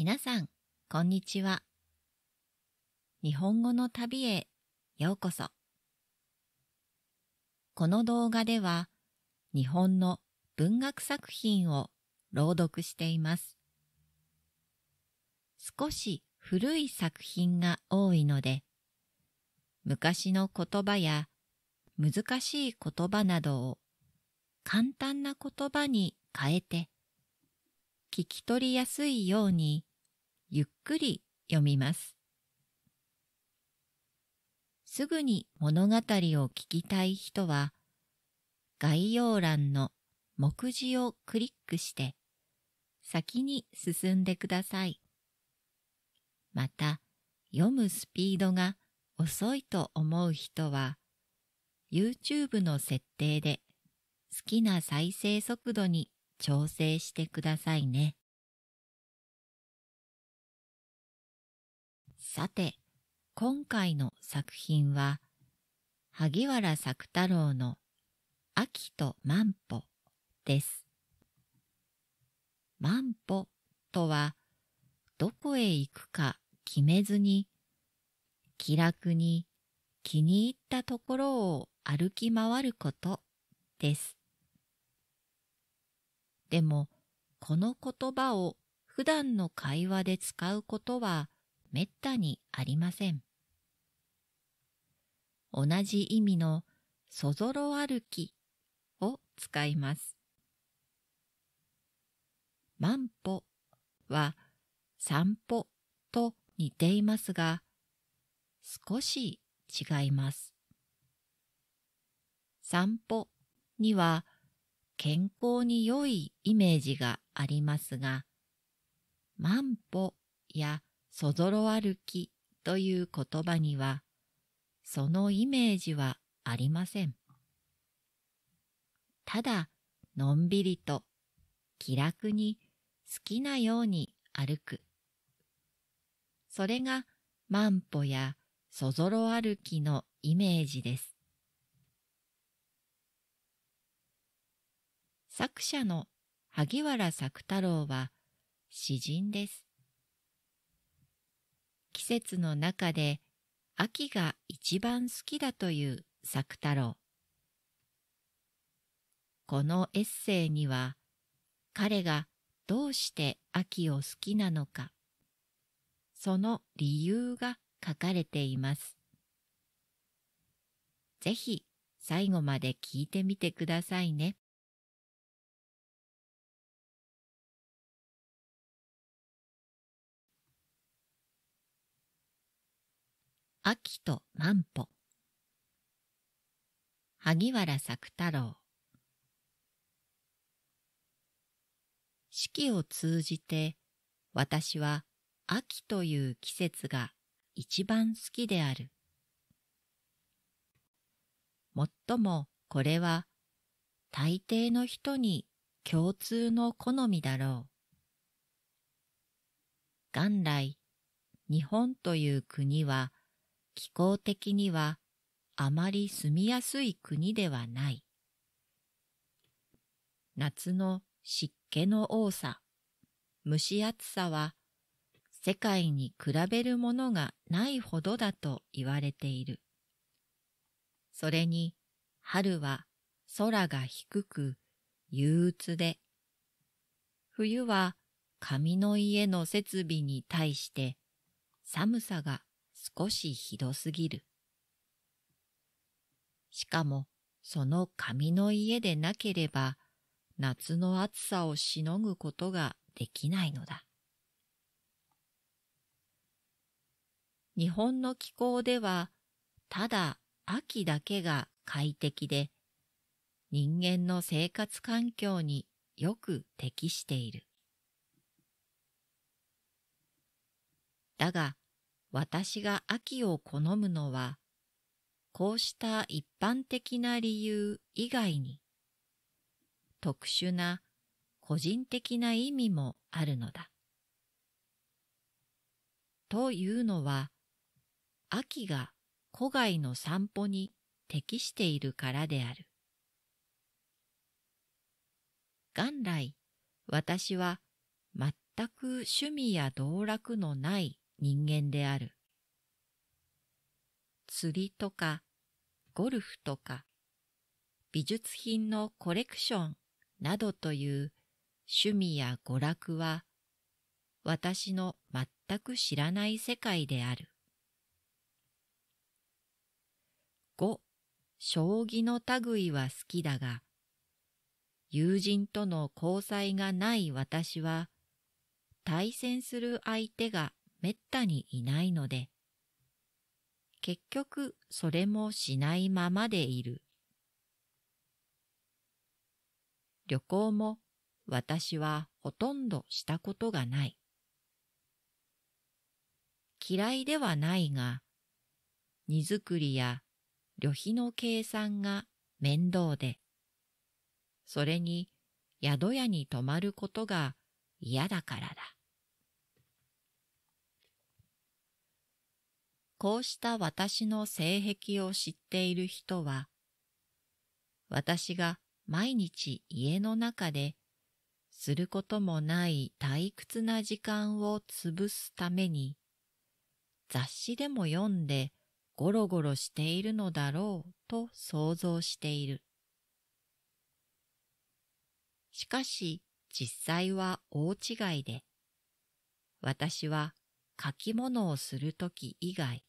皆さん、こんにちは。日本語の旅へようこそ。この動画では、日本の文学作品を朗読しています。少し古い作品が多いので、昔の言葉や難しい言葉などを簡単な言葉に変えて、聞き取りやすいようにゆっくり読みます。すぐに物語を聞きたい人は、概要欄の目次をクリックして、先に進んでください。また、読むスピードが遅いと思う人は、YouTube の設定で好きな再生速度に調整してくださいね。さて、今回の作品は、萩原作太郎の秋と万歩です。万歩とは、どこへ行くか決めずに、気楽に気に入ったところを歩き回ることです。でも、この言葉を普段の会話で使うことはめったにありません。同じ意味のそぞろ歩きを使います。万歩は散歩と似ていますが、少し違います。散歩には健康に良いイメージがありますが、万歩やそぞろ歩きという言葉には、そのイメージはありません。ただ、のんびりと、気楽に、好きなように歩く。それが、万歩やそぞろ歩きのイメージです。作者の萩原作太郎は詩人です。季節の中で秋が一番好きだという作太郎。このエッセイには彼がどうして秋を好きなのか、その理由が書かれています。ぜひ最後まで聞いてみてくださいね。秋と万歩萩原作太郎四季を通じて私は秋という季節が一番好きである。もっともこれは大抵の人に共通の好みだろう。元来日本という国は気候的にはあまり住みやすい国ではない。夏の湿気の多さ、蒸し暑さは世界に比べるものがないほどだと言われている。それに春は空が低く憂鬱で、冬は紙の家の設備に対して寒さが少しひどすぎる。しかも、その紙の家でなければ、夏の暑さをしのぐことができないのだ。日本の気候では、ただ秋だけが快適で、人間の生活環境によく適している。だが、私が秋を好むのは、こうした一般的な理由以外に、特殊な個人的な意味もあるのだ。というのは、秋が古外の散歩に適しているからである。元来、私は全く趣味や道楽のない人間である。釣りとか、ゴルフとか、美術品のコレクションなどという趣味や娯楽は、私の全く知らない世界である。5. 将棋の類は好きだが、友人との交際がない私は、対戦する相手がめったにいないので、結局それもしないままでいる。旅行も私はほとんどしたことがない。嫌いではないが、荷造りや旅費の計算が面倒で、それに宿屋に泊まることが嫌だからだ。こうした私の性癖を知っている人は、私が毎日家の中ですることもない退屈な時間を潰すために、雑誌でも読んでゴロゴロしているのだろうと想像している。しかし実際は大違いで、私は書き物をするとき以外、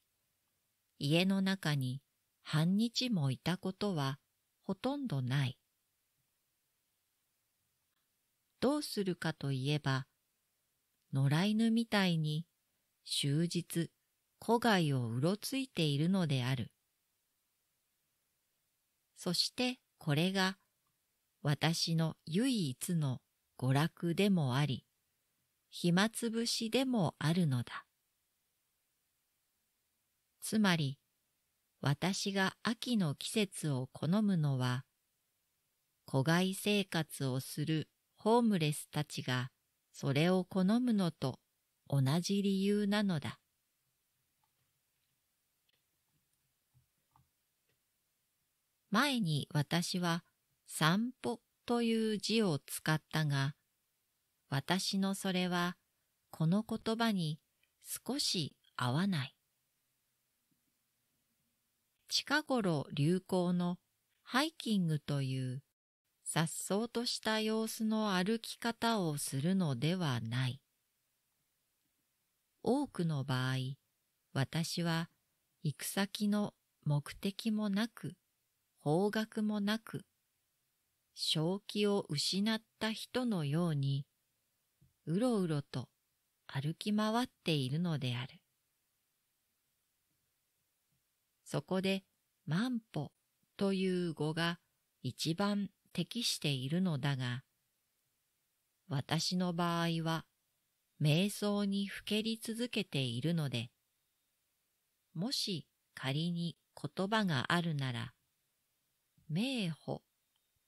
家の中に半日もいたことはほとんどない。どうするかといえば、野良犬みたいに終日古外をうろついているのである。そしてこれが私の唯一の娯楽でもあり、暇つぶしでもあるのだ。つまり、私が秋の季節を好むのは、子外生活をするホームレスたちがそれを好むのと同じ理由なのだ。前に私は散歩という字を使ったが、私のそれはこの言葉に少し合わない。近頃流行のハイキングという颯爽とした様子の歩き方をするのではない。多くの場合、私は行く先の目的もなく、方角もなく、正気を失った人のように、うろうろと歩き回っているのである。そこで万歩という語が一番適しているのだが、私の場合は瞑想にふけり続けているので、もし仮に言葉があるなら、名歩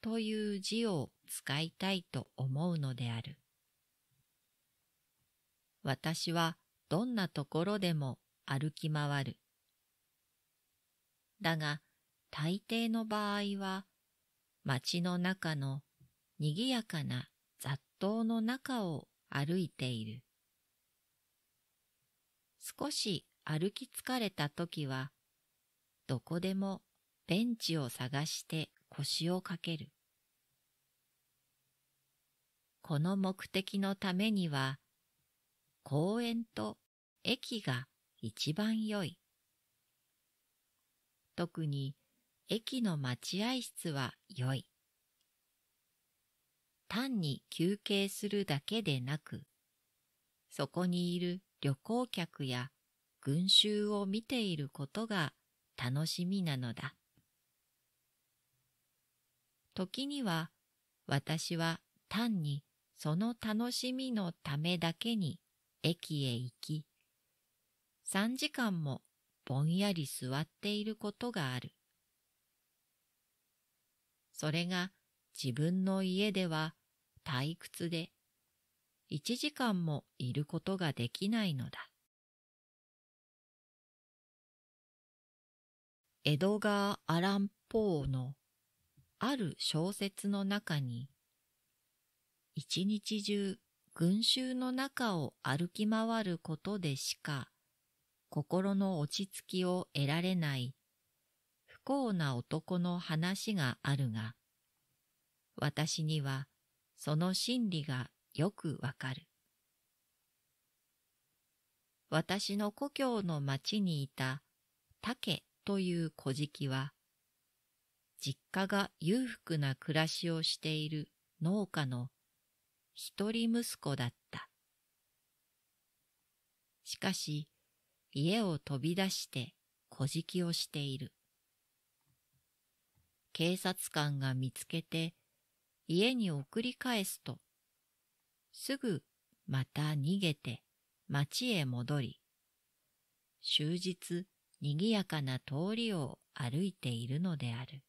という字を使いたいと思うのである。私はどんなところでも歩き回る。だが、大抵の場合は、街の中の賑やかな雑踏の中を歩いている。少し歩き疲れた時は、どこでもベンチを探して腰をかける。この目的のためには、公園と駅が一番良い。特に駅の待合室は良い。単に休憩するだけでなく、そこにいる旅行客や群衆を見ていることが楽しみなのだ。時には私は単にその楽しみのためだけに駅へ行き、3時間もぼんやり座っていることがある。それが自分の家では退屈で一時間もいることができないのだ。エドガー・アラン・ポーのある小説の中に一日中群衆の中を歩き回ることでしか心の落ち着きを得られない不幸な男の話があるが、私にはその心理がよくわかる。私の故郷の町にいた竹という小敷は、実家が裕福な暮らしをしている農家の一人息子だった。しかし、家を飛び出して小敷をしている。警察官が見つけて家に送り返すと、すぐまた逃げて町へ戻り、終日賑やかな通りを歩いているのである。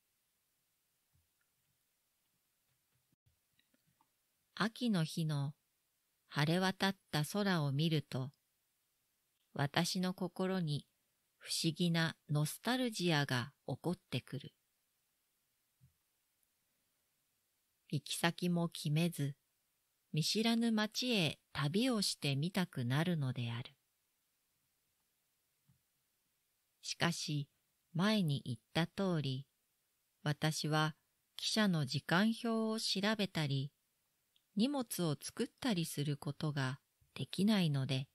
秋の日の晴れ渡った空を見ると、私の心に不思議なノスタルジアが起こってくる。行き先も決めず、見知らぬ町へ旅をしてみたくなるのである。しかし、前に言った通り、私は記者の時間表を調べたり、荷物を作ったりすることができないので、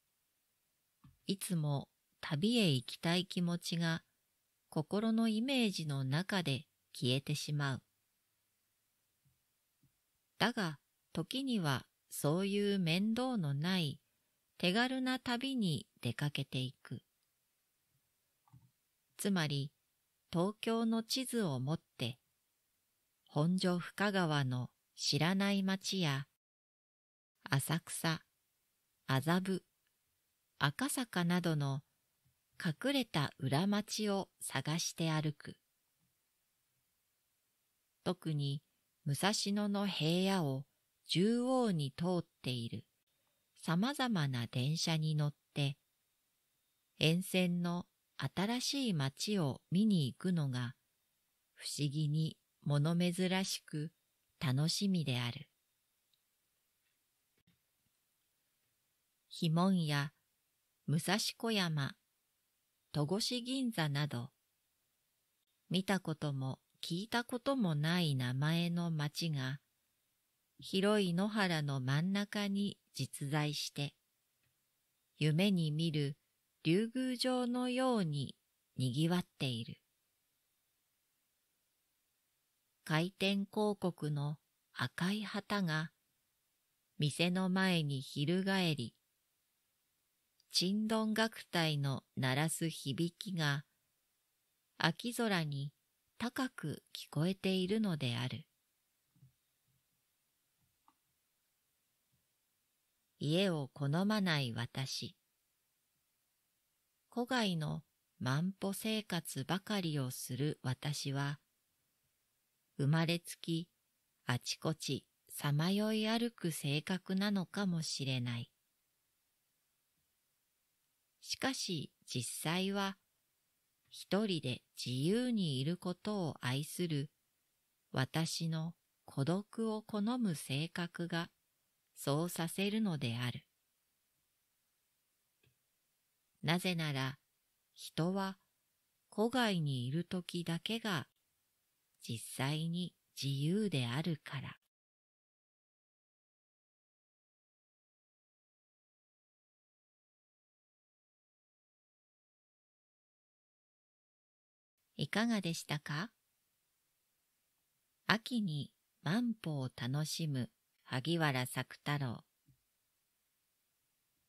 いつも旅へ行きたい気持ちが心のイメージの中で消えてしまう。だが時にはそういう面倒のない手軽な旅に出かけていく。つまり東京の地図を持って本所深川の知らない町や浅草、麻布赤坂などの隠れた裏町を探して歩く。特に武蔵野の平野を縦横に通っている様々な電車に乗って沿線の新しい町を見に行くのが不思議に物珍しく楽しみである。碑文や武蔵小山、戸越銀座など、見たことも聞いたこともない名前の町が、広い野原の真ん中に実在して、夢に見る竜宮城のように賑わっている。開店広告の赤い旗が、店の前に翻り、沈丼楽隊の鳴らす響きが、秋空に高く聞こえているのである。家を好まない私。古外の万歩生活ばかりをする私は、生まれつきあちこちさまよい歩く性格なのかもしれない。しかし実際は、一人で自由にいることを愛する、私の孤独を好む性格が、そうさせるのである。なぜなら、人は、古外にいる時だけが、実際に自由であるから。いかがでしたか秋に万歩を楽しむ萩原作太郎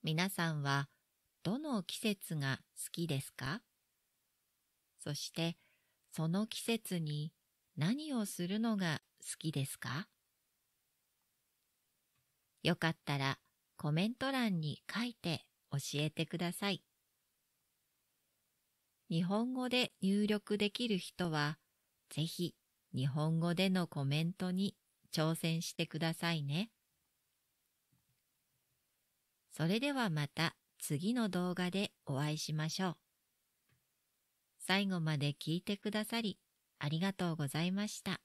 皆さんはどの季節が好きですかそしてその季節に何をするのが好きですかよかったらコメント欄に書いて教えてください。日本語で入力できる人は、ぜひ日本語でのコメントに挑戦してくださいね。それではまた次の動画でお会いしましょう。最後まで聞いてくださりありがとうございました。